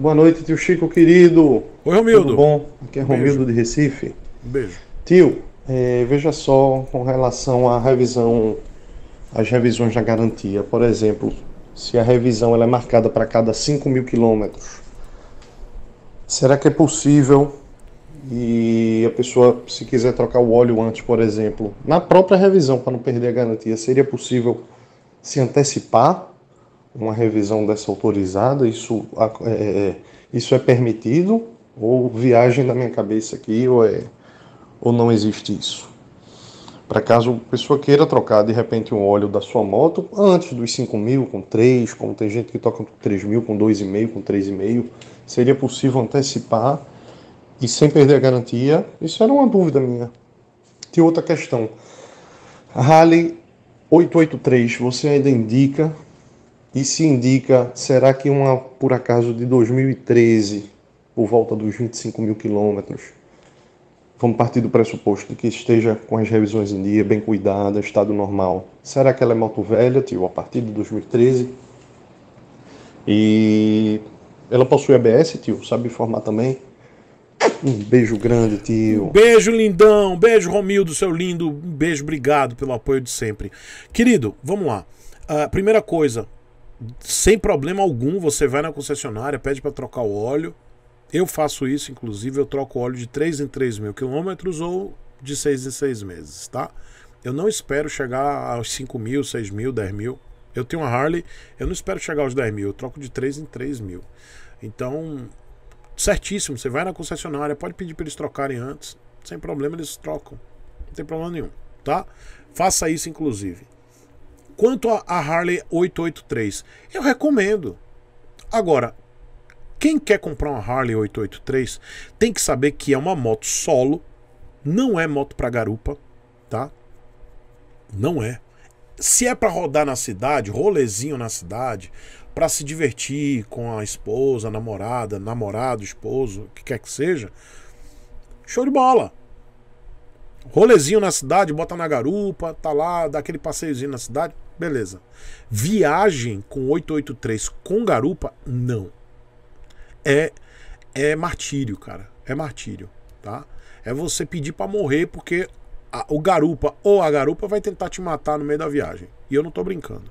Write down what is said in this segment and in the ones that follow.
Boa noite, tio Chico, querido. Oi, Romildo. Tudo bom? Aqui é Romildo Beijo. de Recife. Beijo. Tio, é, veja só com relação à revisão, às revisões da garantia. Por exemplo, se a revisão ela é marcada para cada 5 mil quilômetros, será que é possível e a pessoa, se quiser trocar o óleo antes, por exemplo, na própria revisão, para não perder a garantia, seria possível se antecipar uma revisão dessa autorizada? Isso é, é, isso é permitido? Ou viagem da minha cabeça aqui, ou, é, ou não existe isso? Para caso a pessoa queira trocar de repente um óleo da sua moto antes dos 5 mil, com 3, como tem gente que toca com 3 mil, com 2,5, com 3,5, seria possível antecipar e sem perder a garantia? Isso era uma dúvida minha. Tem outra questão. Harley 883, você ainda indica e se indica, será que uma, por acaso, de 2013, por volta dos 25 mil quilômetros, vamos partir do pressuposto de que esteja com as revisões em dia, bem cuidada, estado normal. Será que ela é moto velha, tio, a partir de 2013? E ela possui ABS, tio, sabe formar também? Um beijo grande, tio. Um beijo, lindão. Um beijo, Romildo, seu lindo. Um beijo, obrigado pelo apoio de sempre. Querido, vamos lá. Uh, primeira coisa, sem problema algum, você vai na concessionária, pede para trocar o óleo. Eu faço isso, inclusive, eu troco óleo de 3 em 3 mil quilômetros ou de 6 em 6 meses, tá? Eu não espero chegar aos 5 mil, 6 mil, 10 mil. Eu tenho uma Harley, eu não espero chegar aos 10 mil, eu troco de 3 em 3 mil. Então, certíssimo, você vai na concessionária, pode pedir para eles trocarem antes, sem problema eles trocam, não tem problema nenhum, tá? Faça isso, inclusive. Quanto a Harley 883, eu recomendo. Agora, quem quer comprar uma Harley 883 tem que saber que é uma moto solo, não é moto para garupa, tá? Não é. Se é para rodar na cidade, rolezinho na cidade, para se divertir com a esposa, namorada, namorado, esposo, o que quer que seja, show de bola. Rolezinho na cidade, bota na garupa, tá lá, dá aquele passeiozinho na cidade, Beleza. Viagem com 883 com garupa, não. É é martírio, cara. É martírio, tá? É você pedir para morrer porque a, o garupa ou a garupa vai tentar te matar no meio da viagem. E eu não tô brincando.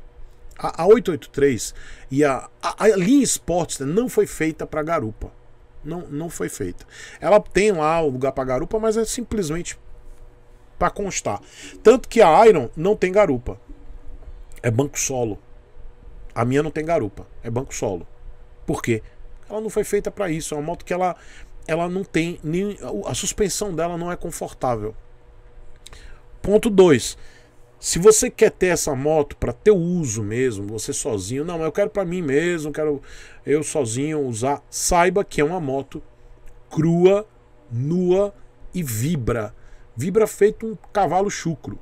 A, a 883 e a, a, a linha Sportster não foi feita para garupa. Não, não foi feita. Ela tem lá o lugar para garupa, mas é simplesmente para constar. Tanto que a Iron não tem garupa. É banco solo. A minha não tem garupa, é banco solo. Por quê? Ela não foi feita para isso. É uma moto que ela, ela não tem. Nem, a suspensão dela não é confortável. Ponto 2. Se você quer ter essa moto para teu uso mesmo, você sozinho, não, eu quero para mim mesmo, quero eu sozinho usar, saiba que é uma moto crua, nua e vibra. Vibra feito um cavalo chucro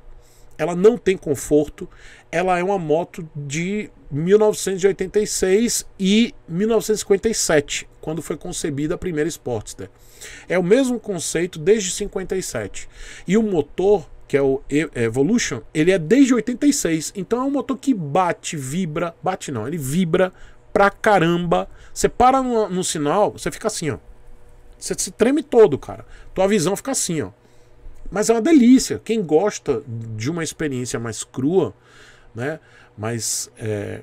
ela não tem conforto, ela é uma moto de 1986 e 1957, quando foi concebida a primeira Sportster. É o mesmo conceito desde 57. E o motor, que é o Evolution, ele é desde 86. Então é um motor que bate, vibra, bate não, ele vibra pra caramba. Você para no, no sinal, você fica assim, ó. Você se treme todo, cara. Tua visão fica assim, ó. Mas é uma delícia. Quem gosta de uma experiência mais crua, né? mais é,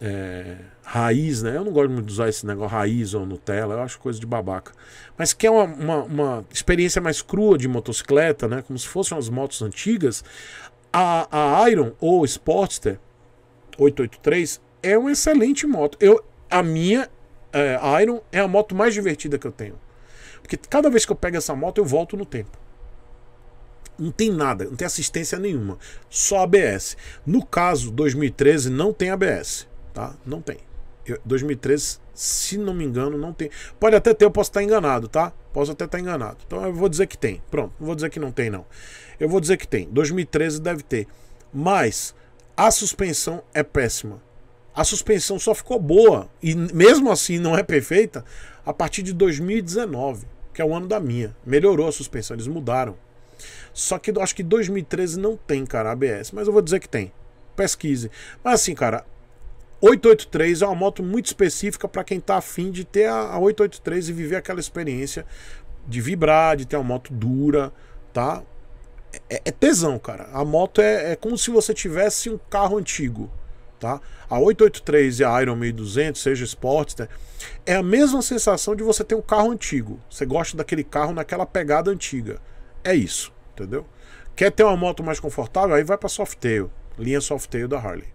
é, raiz, né? Eu não gosto muito de usar esse negócio raiz ou Nutella, eu acho coisa de babaca. Mas quer uma, uma, uma experiência mais crua de motocicleta, né? Como se fossem as motos antigas, a, a Iron ou Sportster 883 é uma excelente moto. Eu, a minha é, Iron é a moto mais divertida que eu tenho. Porque cada vez que eu pego essa moto, eu volto no tempo não tem nada, não tem assistência nenhuma, só ABS. No caso 2013 não tem ABS, tá? Não tem. Eu, 2013, se não me engano, não tem. Pode até ter, eu posso estar enganado, tá? Posso até estar enganado. Então eu vou dizer que tem. Pronto, não vou dizer que não tem não. Eu vou dizer que tem. 2013 deve ter. Mas a suspensão é péssima. A suspensão só ficou boa e mesmo assim não é perfeita a partir de 2019, que é o ano da minha. Melhorou a suspensão, eles mudaram. Só que eu acho que 2013 não tem, cara, ABS, mas eu vou dizer que tem. Pesquise. Mas assim, cara, 883 é uma moto muito específica para quem tá afim de ter a 883 e viver aquela experiência de vibrar, de ter uma moto dura, tá? É, é tesão, cara. A moto é, é como se você tivesse um carro antigo tá? A 883 e a Iron 1200, seja Sportster, é a mesma sensação de você ter um carro antigo. Você gosta daquele carro naquela pegada antiga. É isso entendeu? Quer ter uma moto mais confortável? Aí vai para softail, linha softail da Harley.